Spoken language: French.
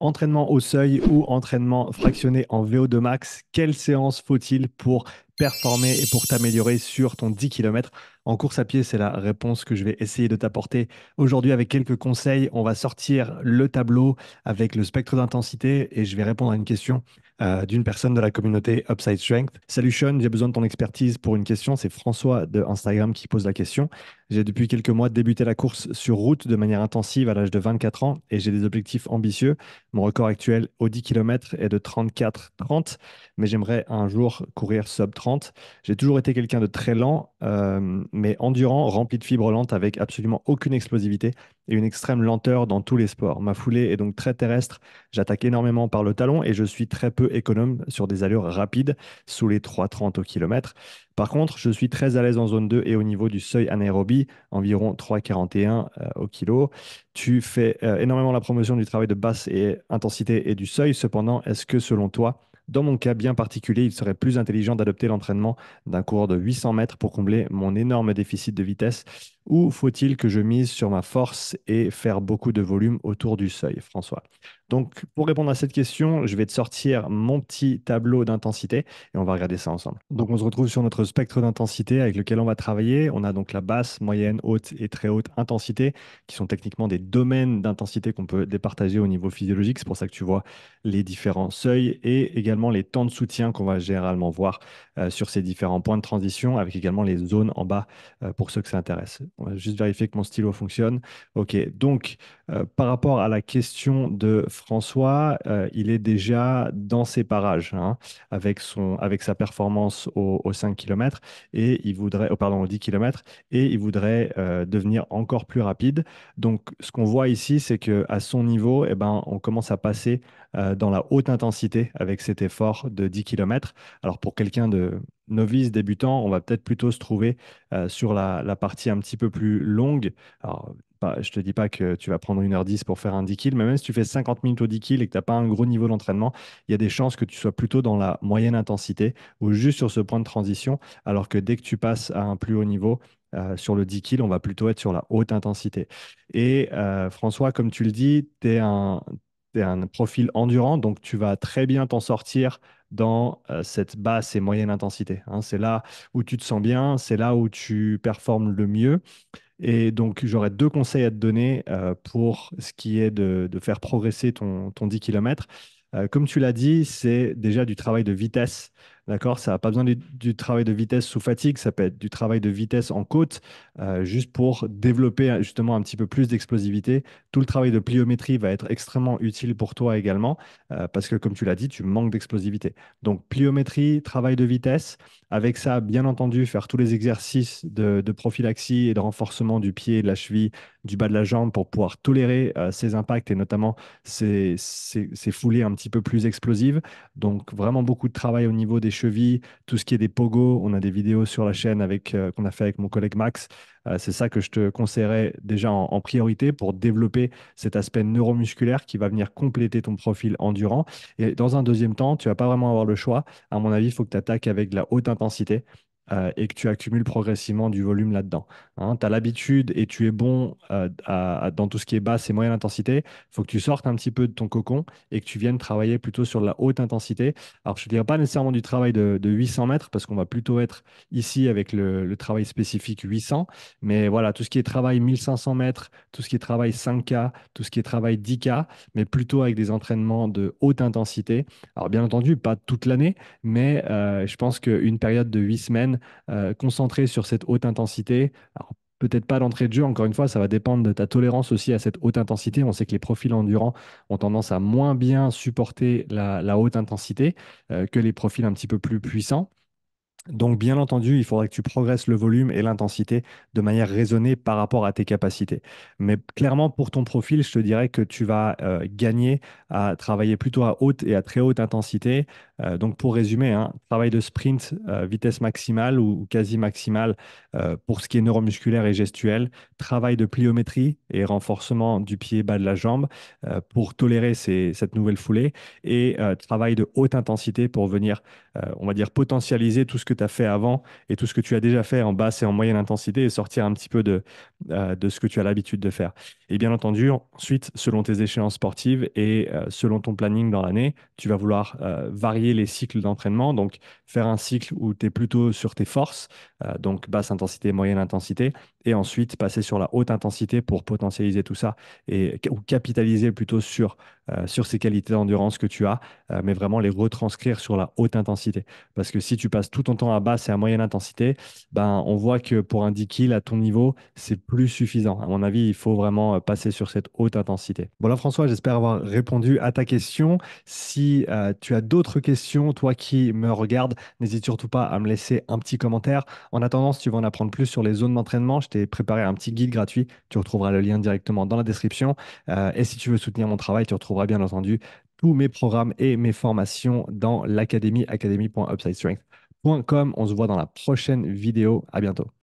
entraînement au seuil ou entraînement fractionné en VO2 max, quelle séance faut-il pour performer et pour t'améliorer sur ton 10 km en course à pied C'est la réponse que je vais essayer de t'apporter aujourd'hui avec quelques conseils. On va sortir le tableau avec le spectre d'intensité et je vais répondre à une question euh, d'une personne de la communauté Upside Strength. Salut Sean, j'ai besoin de ton expertise pour une question. C'est François de Instagram qui pose la question. J'ai depuis quelques mois débuté la course sur route de manière intensive à l'âge de 24 ans et j'ai des objectifs ambitieux. Mon record actuel au 10 km est de 34-30, mais j'aimerais un jour courir sub 30. J'ai toujours été quelqu'un de très lent, euh, mais endurant, rempli de fibres lentes avec absolument aucune explosivité et une extrême lenteur dans tous les sports. Ma foulée est donc très terrestre, j'attaque énormément par le talon et je suis très peu économe sur des allures rapides, sous les 3,30 au kilomètre. Par contre, je suis très à l'aise en zone 2 et au niveau du seuil anaérobie, environ 3,41 euh, au kilo. Tu fais euh, énormément la promotion du travail de basse et intensité et du seuil. Cependant, est-ce que selon toi, dans mon cas bien particulier, il serait plus intelligent d'adopter l'entraînement d'un coureur de 800 mètres pour combler mon énorme déficit de vitesse ou faut-il que je mise sur ma force et faire beaucoup de volume autour du seuil, François Donc, pour répondre à cette question, je vais te sortir mon petit tableau d'intensité et on va regarder ça ensemble. Donc, on se retrouve sur notre spectre d'intensité avec lequel on va travailler. On a donc la basse, moyenne, haute et très haute intensité, qui sont techniquement des domaines d'intensité qu'on peut départager au niveau physiologique. C'est pour ça que tu vois les différents seuils et également les temps de soutien qu'on va généralement voir euh, sur ces différents points de transition, avec également les zones en bas euh, pour ceux que ça intéresse. Euh, juste vérifier que mon stylo fonctionne. OK, donc euh, par rapport à la question de François, euh, il est déjà dans ses parages hein, avec, son, avec sa performance aux au 5 km et il voudrait, oh, pardon, aux 10 km et il voudrait devenir encore plus rapide. Donc ce qu'on voit ici, c'est qu'à son niveau, eh ben, on commence à passer dans la haute intensité avec cet effort de 10 km. Alors pour quelqu'un de, novice, débutant, on va peut-être plutôt se trouver euh, sur la, partie un petit peu plus longue. Alors, je ne te dis pas que tu vas prendre 1h10 pour faire un 10 kills, mais même si tu fais 50 minutes au 10 kills et que tu n'as pas un gros niveau d'entraînement, il y a des chances que tu sois plutôt dans la moyenne intensité ou juste sur ce point de transition, alors que dès que tu passes à un plus haut niveau, euh, sur le 10 kills, on va plutôt être sur la haute intensité. Et euh, François, comme tu le dis, tu es, un un profil endurant, donc tu vas très bien t'en sortir dans euh, cette basse et moyenne intensité. Hein. C'est là où tu te sens bien, c'est là où tu performes le mieux. Et donc, j'aurais deux conseils à te donner euh, pour ce qui est de, faire progresser ton, 10 km. Euh, comme tu l'as dit, c'est déjà du travail de vitesse. D'accord Ça n'a pas besoin du, travail de vitesse sous fatigue, ça peut être du travail de vitesse en côte, euh, juste pour développer euh, justement un petit peu plus d'explosivité. Tout le travail de pliométrie va être extrêmement utile pour toi également, euh, parce que comme tu l'as dit, tu manques d'explosivité. Donc pliométrie, travail de vitesse, avec ça, bien entendu, faire tous les exercices de, prophylaxie et de renforcement du pied, de la cheville, du bas de la jambe pour pouvoir tolérer ces impacts et notamment ces foulées un petit peu plus explosives. Donc vraiment beaucoup de travail au niveau des chevilles, tout ce qui est des pogos. On a des vidéos sur la chaîne avec euh, qu'on a fait avec mon collègue Max. Euh, c'est ça que je te conseillerais déjà en, priorité pour développer cet aspect neuromusculaire qui va venir compléter ton profil endurant. Et dans un deuxième temps, tu vas pas vraiment avoir le choix. À mon avis, il faut que tu attaques avec de la haute intensité. Euh, et que tu accumules progressivement du volume là-dedans. Hein. tu as l'habitude et tu es bon euh, dans tout ce qui est basse et moyenne intensité. Il faut que tu sortes un petit peu de ton cocon et que tu viennes travailler plutôt sur la haute intensité. Alors, je ne dirais pas nécessairement du travail de, 800 mètres parce qu'on va plutôt être ici avec le, travail spécifique 800. Mais voilà, tout ce qui est travail 1500 mètres, tout ce qui est travail 5K, tout ce qui est travail 10K, mais plutôt avec des entraînements de haute intensité. Alors, bien entendu, pas toute l'année, mais euh, je pense qu'une période de 8 semaines, euh, concentré sur cette haute intensité. peut-être pas l'entrée de jeu, encore une fois, ça va dépendre de ta tolérance aussi à cette haute intensité. On sait que les profils endurants ont tendance à moins bien supporter la, haute intensité euh, que les profils un petit peu plus puissants. Donc, bien entendu, il faudrait que tu progresses le volume et l'intensité de manière raisonnée par rapport à tes capacités. Mais clairement, pour ton profil, je te dirais que tu vas euh, gagner à travailler plutôt à haute et à très haute intensité. Euh, donc, pour résumer, hein, travail de sprint, euh, vitesse maximale ou, quasi maximale pour ce qui est neuromusculaire et gestuel, travail de pliométrie et renforcement du pied bas de la jambe pour tolérer cette nouvelle foulée et travail de haute intensité pour venir, on va dire, potentialiser tout ce que tu as fait avant et tout ce que tu as déjà fait en basse et en moyenne intensité et sortir un petit peu de, euh, de ce que tu as l'habitude de faire. Et bien entendu, ensuite, selon tes échéances sportives et euh, selon ton planning dans l'année, tu vas vouloir euh, varier les cycles d'entraînement. Donc, faire un cycle où tu es plutôt sur tes forces, donc basse intensité, moyenne intensité, et ensuite passer sur la haute intensité pour potentialiser tout ça et ou capitaliser plutôt sur euh, sur ces qualités d'endurance que tu as, euh, mais vraiment les retranscrire sur la haute intensité. Parce que si tu passes tout ton temps à basse et à moyenne intensité, ben, on voit que pour un 10 kills à ton niveau, c'est plus suffisant. À mon avis, il faut vraiment euh, passer sur cette haute intensité. Voilà François, j'espère avoir répondu à ta question. Si tu as d'autres questions, toi qui me regardes, n'hésite surtout pas à me laisser un petit commentaire. En attendant, si tu veux en apprendre plus sur les zones d'entraînement, je t'ai préparé un petit guide gratuit. Tu retrouveras le lien directement dans la description. et si tu veux soutenir mon travail, tu retrouveras bien entendu tous mes programmes et mes formations dans l'académie, strength.com. On se voit dans la prochaine vidéo. À bientôt.